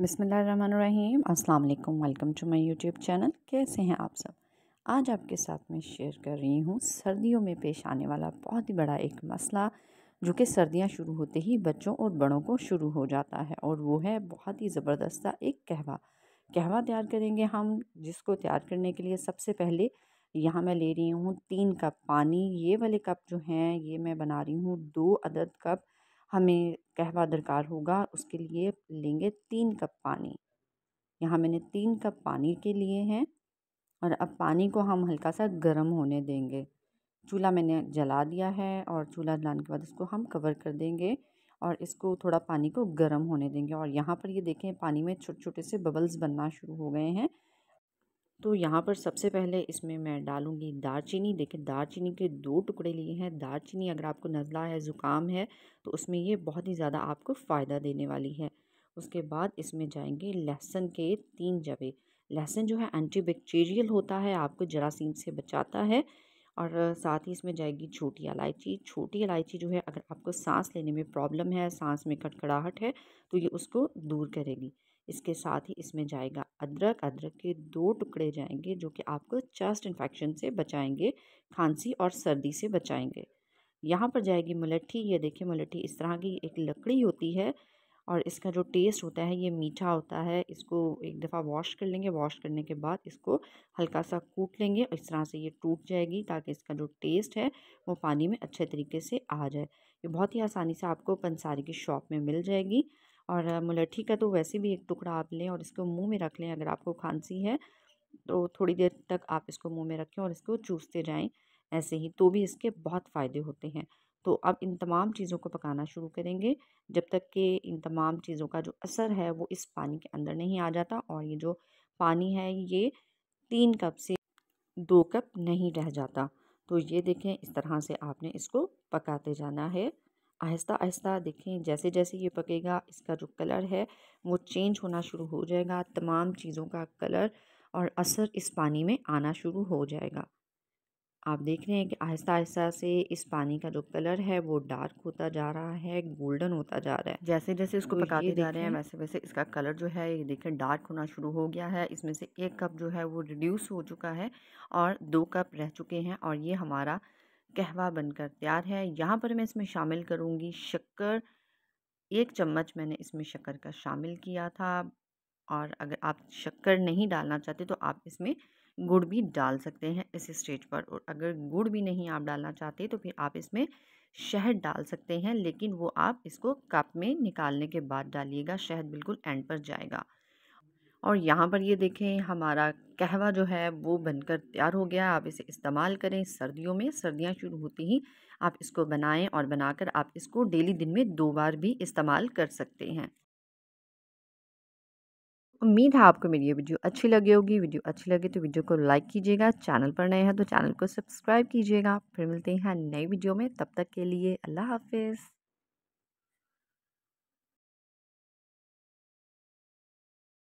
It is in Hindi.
बिसमीम अस्सलाम welcome to my YouTube channel कैसे हैं आप सब आज आपके साथ मैं शेयर कर रही हूँ सर्दियों में पेश आने वाला बहुत ही बड़ा एक मसला जो कि सर्दियाँ शुरू होते ही बच्चों और बड़ों को शुरू हो जाता है और वो है बहुत ही ज़बरदस्त एक कहवा कहवा तैयार करेंगे हम जिसको तैयार करने के लिए सबसे पहले यहाँ मैं ले रही हूँ तीन कप पानी ये वाले कप जो हैं ये मैं बना रही हूँ दो अदद कप हमें कहवा दरकार होगा उसके लिए लेंगे तीन कप पानी यहाँ मैंने तीन कप पानी के लिए हैं और अब पानी को हम हल्का सा गर्म होने देंगे चूल्हा मैंने जला दिया है और चूल्हा जलाने के बाद इसको हम कवर कर देंगे और इसको थोड़ा पानी को गर्म होने देंगे और यहाँ पर ये देखें पानी में छोटे छोटे से बबल्स बनना शुरू हो गए हैं तो यहाँ पर सबसे पहले इसमें मैं डालूँगी दालचीनी देखिए दालचीनी के दो टुकड़े लिए हैं दालचीनी अगर आपको नज़ला है ज़ुकाम है तो उसमें ये बहुत ही ज़्यादा आपको फ़ायदा देने वाली है उसके बाद इसमें जाएंगे लहसुन के तीन जबे लहसुन जो है एंटी होता है आपको जरासीम से बचाता है और साथ ही इसमें जाएगी छोटी इलायची छोटी इलायची जो है अगर आपको सांस लेने में प्रॉब्लम है सांस में कटकड़ाहट है तो ये उसको दूर करेगी इसके साथ ही इसमें जाएगा अदरक अदरक के दो टुकड़े जाएंगे जो कि आपको चस्ट इन्फेक्शन से बचाएंगे खांसी और सर्दी से बचाएंगे यहाँ पर जाएगी मलट्ठी ये देखिए मलट्ठी इस तरह की एक लकड़ी होती है और इसका जो टेस्ट होता है ये मीठा होता है इसको एक दफ़ा वॉश कर लेंगे वॉश करने के बाद इसको हल्का सा कूट लेंगे इस तरह से ये टूट जाएगी ताकि इसका जो टेस्ट है वो पानी में अच्छे तरीके से आ जाए ये बहुत ही आसानी से आपको पंसारी की शॉप में मिल जाएगी और मुलेठी का तो वैसे भी एक टुकड़ा आप लें और इसको मुंह में रख लें अगर आपको खांसी है तो थोड़ी देर तक आप इसको मुंह में रखें और इसको चूसते जाएं ऐसे ही तो भी इसके बहुत फ़ायदे होते हैं तो अब इन तमाम चीज़ों को पकाना शुरू करेंगे जब तक कि इन तमाम चीज़ों का जो असर है वो इस पानी के अंदर नहीं आ जाता और ये जो पानी है ये तीन कप से दो कप नहीं रह जाता तो ये देखें इस तरह से आपने इसको पकाते जाना है आहिस्ता आहिस्ता देखें जैसे जैसे ये पकेगा इसका जो कलर है वो चेंज होना शुरू हो जाएगा तमाम चीज़ों का कलर और असर इस पानी में आना शुरू हो जाएगा आप देख रहे हैं कि आहिस्ता आहिस्ता से इस पानी का जो कलर है वो डार्क होता जा रहा है गोल्डन होता जा रहा है जैसे जैसे इसको तो पकाते जा रहे हैं वैसे वैसे इसका कलर जो है ये देखें डार्क होना शुरू हो गया है इसमें से एक कप जो है वो रिड्यूस हो चुका है और दो कप रह चुके हैं और ये हमारा कहवा बनकर तैयार है यहाँ पर मैं इसमें शामिल करूँगी शक्कर एक चम्मच मैंने इसमें शक्कर का शामिल किया था और अगर आप शक्कर नहीं डालना चाहते तो आप इसमें गुड़ भी डाल सकते हैं इस स्टेज पर और अगर गुड़ भी नहीं आप डालना चाहते तो फिर आप इसमें शहद डाल सकते हैं लेकिन वो आप इसको कप में निकालने के बाद डालिएगा शहद बिल्कुल एंड पर जाएगा और यहाँ पर ये देखें हमारा कहवा जो है वो बनकर तैयार हो गया आप इसे इस्तेमाल करें सर्दियों में सर्दियाँ शुरू होती ही आप इसको बनाएं और बनाकर आप इसको डेली दिन में दो बार भी इस्तेमाल कर सकते हैं उम्मीद है आपको मेरी ये वीडियो अच्छी लगी होगी वीडियो अच्छी लगे तो वीडियो को लाइक कीजिएगा चैनल पर नए हैं तो चैनल को सब्सक्राइब कीजिएगा फिर मिलते हैं नई वीडियो में तब तक के लिए अल्लाह हाफिज़